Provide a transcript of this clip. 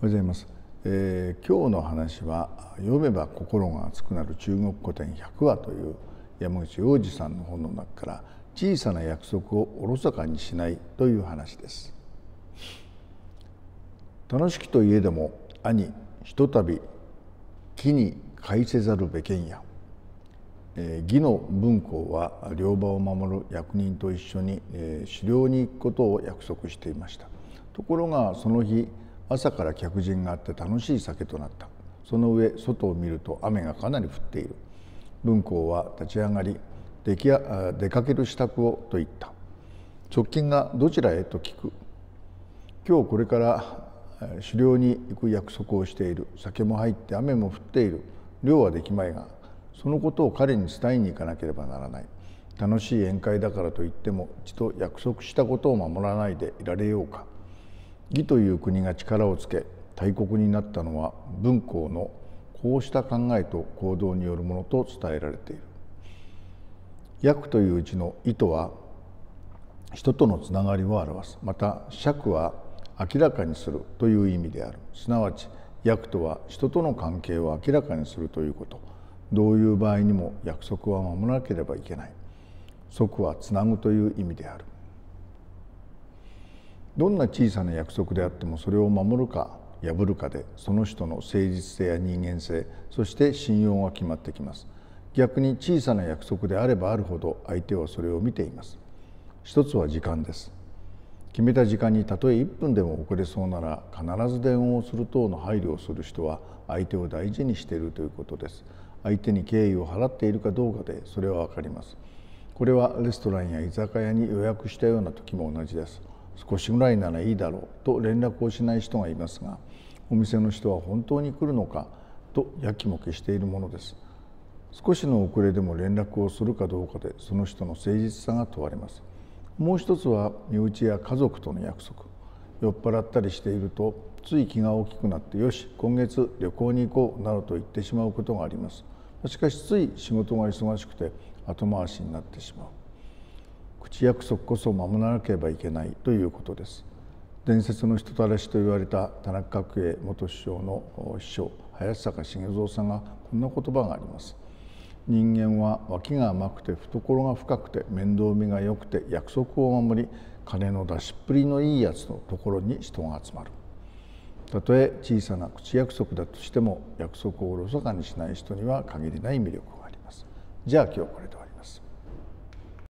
おはようございます、えー、今日の話は「読めば心が熱くなる中国古典100話」という山口洋二さんの本の中から「小さな約束をおろそかにしない」という話です。楽しきといえども兄ひとたび木に返せざるべけんや、えー、義の文庫は両場を守る役人と一緒に、えー、狩猟に行くことを約束していましたところがその日朝から客人があって楽しい酒となったその上外を見ると雨がかなり降っている文庫は立ち上がり出きや出かける支度をと言った直近がどちらへと聞く今日これから狩猟に行く約束をしている酒も入って雨も降っている漁はできまいがそのことを彼に伝えに行かなければならない楽しい宴会だからといっても一度約束したことを守らないでいられようか義という国が力をつけ大国になったのは文皇のこうした考えと行動によるものと伝えられている。役」といううちの意図は人とのつながりを表すまた釈は明らかにするという意味であるすなわち役」とは人との関係を明らかにするということどういう場合にも約束は守らなければいけない即はつなぐという意味であるどんな小さな約束であってもそれを守るか破るかでその人の誠実性や人間性そして信用が決まってきます逆に小さな約束であればあるほど相手はそれを見ています一つは時間です決めた時間にたとえ1分でも遅れそうなら必ず電話をする等の配慮をする人は相手を大事にしているということです相手に敬意を払っているかどうかでそれは分かりますこれはレストランや居酒屋に予約したような時も同じです少しぐらいならいいだろうと連絡をしない人がいますがお店の人は本当に来るのかとやきもきしているものです少しの遅れでも連絡をするかどうかでその人の誠実さが問われますもう一つは身内や家族との約束酔っ払ったりしているとつい気が大きくなってよし今月旅行に行こうなどと言ってしまうことがありますしかしつい仕事が忙しくて後回しになってしまう口約束こそ守らなければいけないということです伝説の人たらしと言われた田中角栄元首相の秘書林坂重蔵さんがこんな言葉があります人間は脇が甘くて懐が深くて面倒見が良くて約束を守り金の出しっぷりのいいやつのところに人が集まるたとえ小さな口約束だとしても約束をおろそかにしない人には限りない魅力がありますじゃあ今日これで